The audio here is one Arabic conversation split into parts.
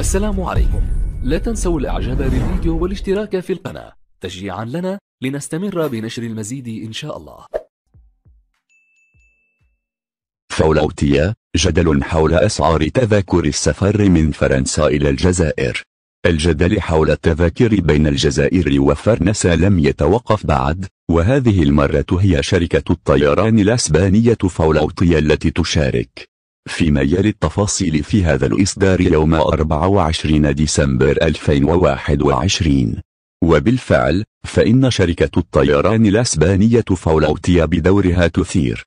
السلام عليكم لا تنسوا الاعجاب بالفيديو والاشتراك في القناة تشجيعا لنا لنستمر بنشر المزيد إن شاء الله فولوتيا جدل حول أسعار تذاكر السفر من فرنسا إلى الجزائر الجدل حول التذاكر بين الجزائر وفرنسا لم يتوقف بعد وهذه المرة هي شركة الطيران الأسبانية فولوتيا التي تشارك في يلي التفاصيل في هذا الإصدار يوم 24 ديسمبر 2021 وبالفعل فإن شركة الطيران الأسبانية فولوتيا بدورها تثير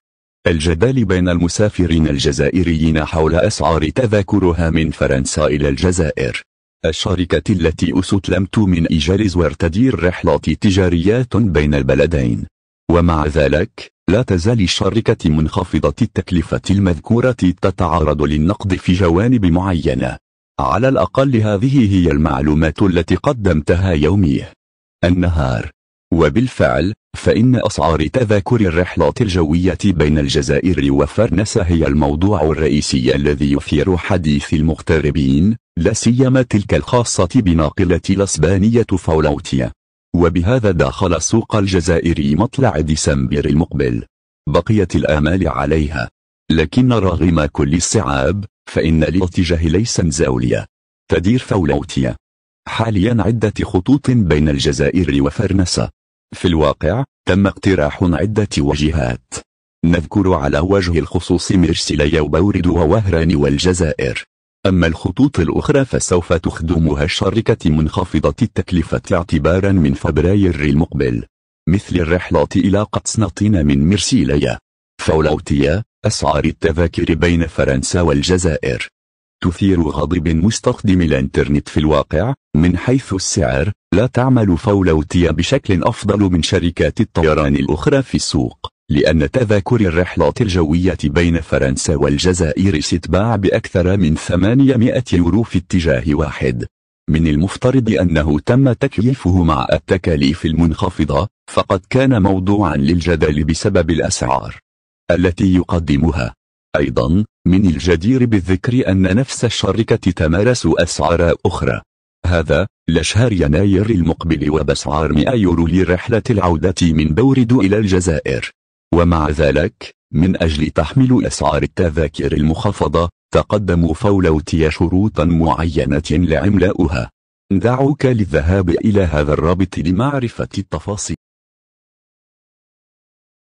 الجدال بين المسافرين الجزائريين حول أسعار تذاكرها من فرنسا إلى الجزائر الشركة التي استلمت من إيجار زوير تدير رحلات تجاريات بين البلدين ومع ذلك لا تزال الشركة منخفضة التكلفة المذكورة تتعرض للنقد في جوانب معينة. على الأقل هذه هي المعلومات التي قدمتها يوميه. النهار وبالفعل فإن أسعار تذاكر الرحلات الجوية بين الجزائر وفرنسا هي الموضوع الرئيسي الذي يثير حديث المغتربين لا سيما تلك الخاصة بناقلة الأسبانية فولوتيا وبهذا دخل السوق الجزائري مطلع ديسمبر المقبل بقيت الآمال عليها لكن رغم كل الصعاب فإن الاتجاه ليس زاولية تدير فولوتيا حاليا عدة خطوط بين الجزائر وفرنسا في الواقع تم اقتراح عدة وجهات نذكر على وجه الخصوص مرسيليا وبورد ووهران والجزائر أما الخطوط الأخرى فسوف تخدمها الشركة منخفضة التكلفة اعتبارا من فبراير المقبل مثل الرحلات إلى قسنطين من مرسيليا فولاوتيا أسعار التذاكر بين فرنسا والجزائر تثير غضب مستخدم الانترنت في الواقع من حيث السعر لا تعمل فولاوتيا بشكل أفضل من شركات الطيران الأخرى في السوق لأن تذاكر الرحلات الجوية بين فرنسا والجزائر ستباع بأكثر من 800 يورو في اتجاه واحد من المفترض أنه تم تكييفه مع التكاليف المنخفضة فقد كان موضوعا للجدل بسبب الأسعار التي يقدمها أيضا من الجدير بالذكر أن نفس الشركة تمارس أسعار أخرى هذا لشهر يناير المقبل وبأسعار 100 يورو لرحلة العودة من بورد إلى الجزائر ومع ذلك من أجل تحميل أسعار التذاكر المخفضة تقدموا فولوتي شروطا معينة لعملاؤها دعوك للذهاب إلى هذا الرابط لمعرفة التفاصيل